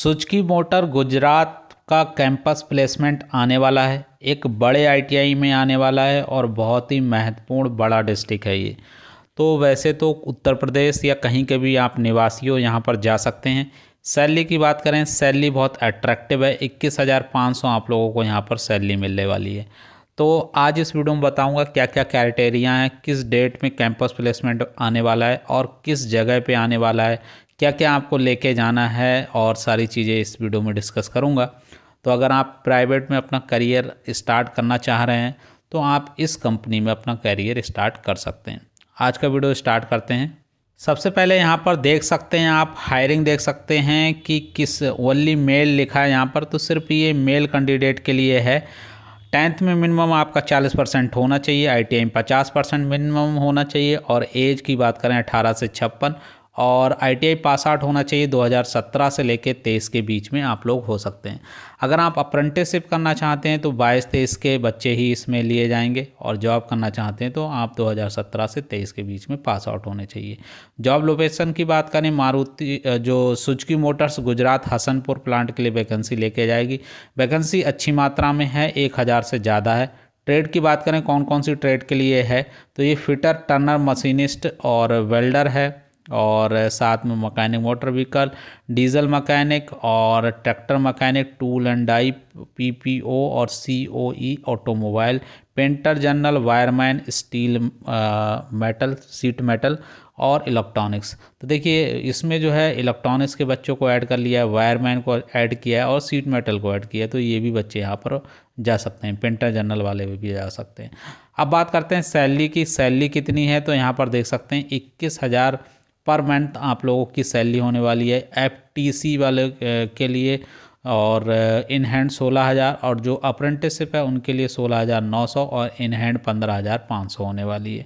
सुचकी motor Gujarat का campus placement आने वाला है एक बड़े आईटीआई में आने वाला है और बहुत ही महत्वपूर्ण बड़ा डिस्ट्रिक्ट है ये तो वैसे तो उत्तर प्रदेश या कहीं के भी आप निवासी हो यहाँ पर जा सकते हैं सैलरी की बात करें सैलरी बहुत अट्रैक्टिव है इक्कीस हज़ार पाँच सौ आप लोगों को यहाँ पर सैलरी मिलने वाली है तो आज इस वीडियो में बताऊंगा क्या क्या क्राइटेरिया हैं किस डेट में कैंपस प्लेसमेंट आने वाला है और किस जगह पे आने वाला है क्या क्या आपको लेके जाना है और सारी चीज़ें इस वीडियो में डिस्कस करूँगा तो अगर आप प्राइवेट में अपना करियर स्टार्ट करना चाह रहे हैं तो आप इस कंपनी में अपना करियर स्टार्ट कर सकते हैं आज का वीडियो स्टार्ट करते हैं सबसे पहले यहाँ पर देख सकते हैं आप हायरिंग देख सकते हैं कि किस ओनली मेल लिखा है यहाँ पर तो सिर्फ ये मेल कैंडिडेट के लिए है टेंथ में मिनिमम आपका 40 परसेंट होना चाहिए आई में 50 परसेंट मिनिमम होना चाहिए और एज की बात करें अठारह से छप्पन और आईटीआई पास आउट होना चाहिए 2017 से लेकर तेईस के बीच में आप लोग हो सकते हैं अगर आप अप्रेंटिसशिप करना चाहते हैं तो बाईस तेईस के बच्चे ही इसमें लिए जाएंगे और जॉब करना चाहते हैं तो आप 2017 से तेईस के बीच में पास आउट होने चाहिए जॉब लोकेशन की बात करें मारुति जो Suzuki motors Gujarat Hasanpur plant के लिए वैकेंसी लेके जाएगी वैकेंसी अच्छी मात्रा में है एक हज़ार से ज़्यादा है ट्रेड की बात करें कौन कौन सी ट्रेड के लिए है तो ये फिटर टर्नर मशीनिस्ट और वेल्डर है और साथ में mechanic motor vehicle diesel mechanic और tractor mechanic tool and die PPO और COE automobile painter general wireman steel metal sheet metal और इलेक्ट्रॉनिक्स तो देखिए इसमें जो है इलेक्ट्रॉनिक्स के बच्चों को ऐड कर लिया है वायरमैन को ऐड किया है और सीट मेटल को ऐड किया है तो ये भी बच्चे यहाँ पर जा सकते हैं पेंटर जनरल वाले भी जा सकते हैं अब बात करते हैं सैलरी की सैलरी कितनी है तो यहाँ पर देख सकते हैं इक्कीस हज़ार पर मंथ आप लोगों की सैलरी होने वाली है एफ वाले के लिए और इन हैंड सोलह हज़ार और जो अप्रेंटिसशिप है उनके लिए सोलह हज़ार नौ सौ और इन हैंड पंद्रह हज़ार पाँच सौ होने वाली है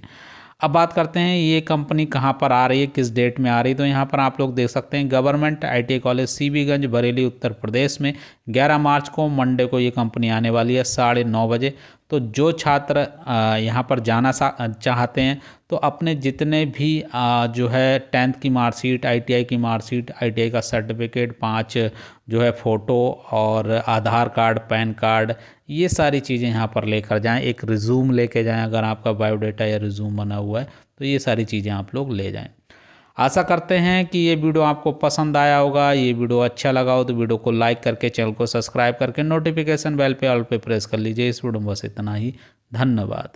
अब बात करते हैं ये कंपनी कहाँ पर आ रही है किस डेट में आ रही है तो यहाँ पर आप लोग देख सकते हैं government IT college CB Ganj Bareilly Uttar Pradesh में 11 मार्च को मंडे को ये कंपनी आने वाली है साढ़े नौ बजे तो जो छात्र यहाँ पर जाना चाहते हैं तो अपने जितने भी जो है टेंथ की मार्कशीट आईटीआई की मार्कशीट आईटीआई का सर्टिफिकेट पाँच जो है फ़ोटो और आधार कार्ड पैन कार्ड ये सारी चीज़ें यहाँ पर लेकर जाएं एक रिज्यूम लेके जाएं अगर आपका बायोडाटा या रिज्यूम बना हुआ है तो ये सारी चीज़ें आप लोग ले जाएँ आशा करते हैं कि ये वीडियो आपको पसंद आया होगा ये वीडियो अच्छा लगा हो तो वीडियो को लाइक करके चैनल को सब्सक्राइब करके नोटिफिकेशन बेल पे ऑल पे प्रेस कर लीजिए इस वीडियो में बस इतना ही धन्यवाद